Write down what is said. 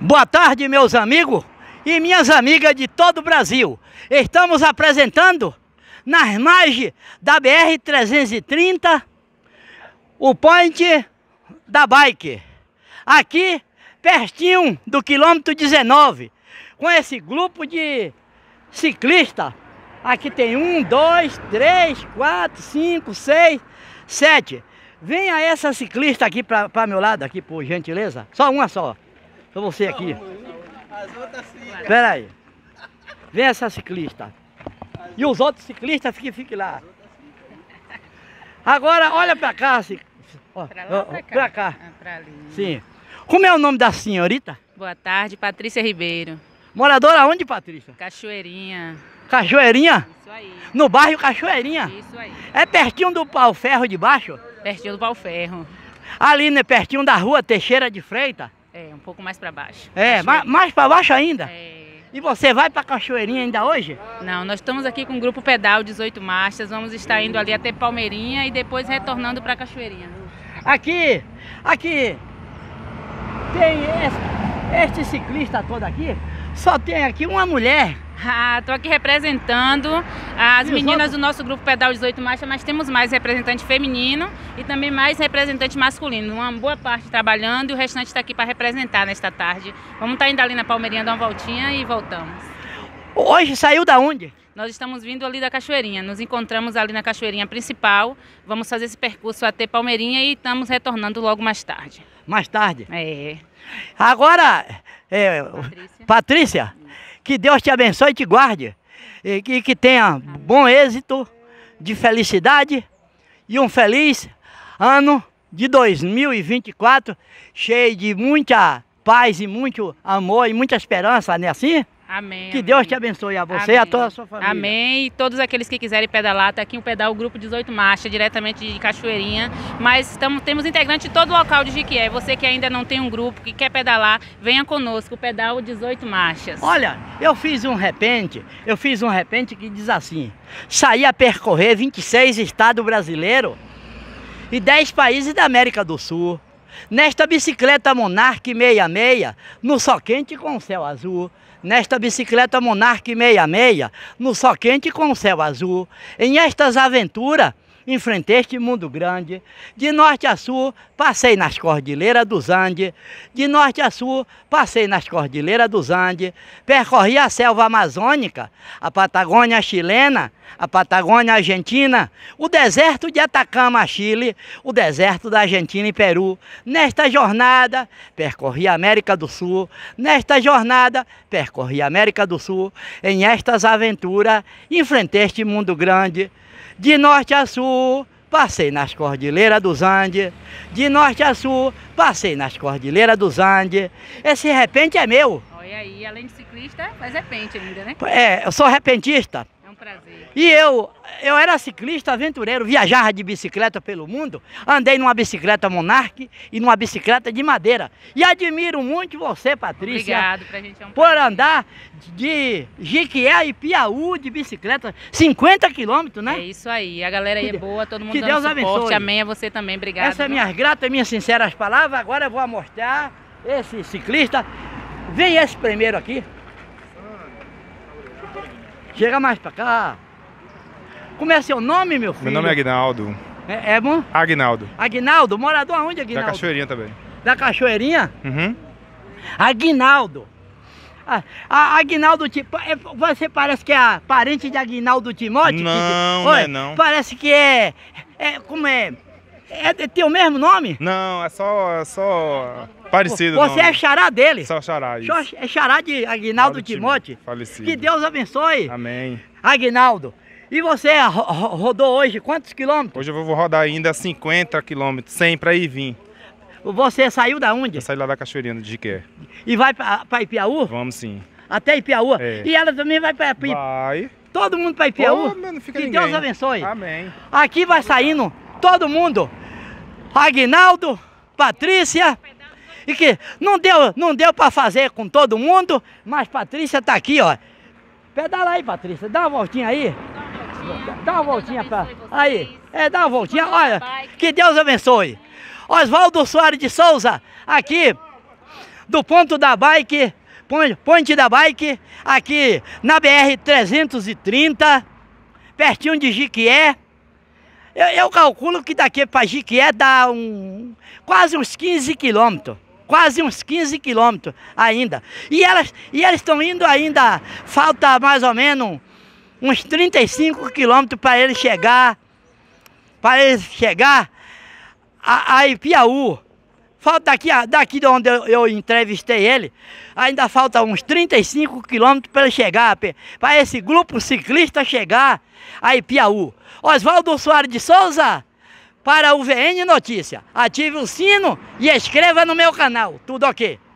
Boa tarde, meus amigos e minhas amigas de todo o Brasil. Estamos apresentando, nas margens da BR-330, o point da bike. Aqui, pertinho do quilômetro 19, com esse grupo de ciclista. Aqui tem um, dois, três, quatro, cinco, seis, sete. Venha essa ciclista aqui para meu lado, aqui por gentileza. Só uma só. Só então você aqui. As outras ficam. Pera aí. Vem essa ciclista. E os outros ciclistas fiquem, fiquem lá. Agora, olha pra cá. Cic... pra lá pra cá? Pra cá. Ah, pra Sim. Como é o nome da senhorita? Boa tarde, Patrícia Ribeiro. Moradora onde, Patrícia? Cachoeirinha. Cachoeirinha? Isso aí. No bairro Cachoeirinha? Isso aí. É pertinho do pau ferro de baixo? Pertinho do pau ferro. Ali, né, pertinho da rua Teixeira de Freitas? É, um pouco mais para baixo. É, mais, mais para baixo ainda? É. E você vai para Cachoeirinha ainda hoje? Não, nós estamos aqui com o grupo Pedal 18 Marchas, vamos estar indo ali até Palmeirinha e depois retornando para Cachoeirinha. Aqui, aqui, tem esse, este ciclista todo aqui, só tem aqui uma mulher ah, aqui representando as meninas do nosso grupo Pedal 18 Marcha, mas temos mais representante feminino e também mais representante masculino. Uma boa parte trabalhando e o restante está aqui para representar nesta tarde. Vamos estar tá indo ali na Palmeirinha dar uma voltinha e voltamos. Hoje saiu da onde? Nós estamos vindo ali da Cachoeirinha, nos encontramos ali na Cachoeirinha principal, vamos fazer esse percurso até Palmeirinha e estamos retornando logo mais tarde. Mais tarde? É. Agora, é, Patrícia, Patrícia que Deus te abençoe e te guarde. E que, que tenha bom êxito, de felicidade e um feliz ano de 2024, cheio de muita paz e muito amor e muita esperança, não é assim? Amém. Que amém. Deus te abençoe a você amém. e a toda a sua família. Amém. E todos aqueles que quiserem pedalar, está aqui o pedal Grupo 18 Marcha, diretamente de Cachoeirinha. Mas estamos, temos integrante de todo o local de Jiquié. Você que ainda não tem um grupo, que quer pedalar, venha conosco, o pedal 18 Marchas. Olha, eu fiz um repente, eu fiz um repente que diz assim: saí a percorrer 26 estados brasileiros e 10 países da América do Sul. Nesta bicicleta Monarch 66, no sol quente com céu azul. Nesta bicicleta Monarch 66, no sol quente com céu azul. Em estas aventuras, enfrentei este mundo grande. De norte a sul, passei nas cordilheiras dos Andes. De norte a sul, passei nas cordilheiras dos Andes. Percorri a selva amazônica, a Patagônia chilena, a Patagônia argentina, o deserto de Atacama, Chile, o deserto da Argentina e Peru. Nesta jornada, percorri a América do Sul. Nesta jornada, percorri a América do Sul. Em estas aventuras, enfrentei este mundo grande. De norte a sul, passei nas cordilheiras dos Andes. De norte a sul, passei nas cordilheiras dos Andes. Esse repente é meu. Olha aí, além de ciclista, faz repente ainda, né? É, eu sou repentista. E eu, eu era ciclista aventureiro, viajava de bicicleta pelo mundo, andei numa bicicleta Monarch e numa bicicleta de madeira. E admiro muito você, Patrícia. Obrigado, pra gente é um Por andar de Jiquié e Piauí de bicicleta, 50 quilômetros, né? É isso aí, a galera aí é boa, todo mundo que Deus suporte. abençoe. Amém a você também, obrigado. Essas é minhas gratas, minhas sinceras palavras. Agora eu vou mostrar esse ciclista. Vem esse primeiro aqui. Chega mais pra cá. Como é seu nome, meu filho? Meu nome é Agnaldo. É, é bom? Agnaldo. Agnaldo? Morador aonde, Agnaldo? Da Cachoeirinha também. Da Cachoeirinha? Uhum. Agnaldo. Ah, Agnaldo a é, você parece que é parente de Agnaldo Timóteo? Não, que, não, é, não. Parece que é, é como é, é, é tem o mesmo nome? Não, é só, é só parecido. Você nome. é xará dele? Só xará, isso. É xará de Aguinaldo Timote. Falecido. Que Deus abençoe. Amém. Aguinaldo. E você é rodou hoje quantos quilômetros? Hoje eu vou rodar ainda 50 quilômetros, 100 para ir vir. Você saiu da onde? Eu saí lá da Cachoeirinha, de Jiqué. E vai para Ipiaú? Vamos sim. Até Ipiaú? É. E ela também vai para Ipiaú? Vai. Todo mundo para Ipiaú? Oh, não fica que ninguém. Deus abençoe. Amém. Aqui vai saindo todo mundo. Agnaldo, Patrícia. E que não deu, não deu para fazer com todo mundo, mas Patrícia tá aqui, ó. Pedala aí, Patrícia. Dá uma voltinha aí. Dá uma voltinha para Aí. É, dá uma voltinha. Olha, que Deus abençoe. Oswaldo Soares de Souza, aqui do ponto da bike, ponte da bike, aqui na BR 330, pertinho de Jiquié. Eu, eu calculo que daqui para é dá um, quase uns 15 quilômetros. Quase uns 15 quilômetros ainda. E, elas, e estão indo ainda, falta mais ou menos uns 35 quilômetros para eles chegar, para eles chegar a, a Ipiaú. Falta aqui, ah, daqui de onde eu, eu entrevistei ele, ainda falta uns 35 quilômetros para ele chegar, para esse grupo ciclista chegar a Ipiaú. Oswaldo Soares de Souza, para o VN Notícia. Ative o sino e inscreva no meu canal. Tudo ok.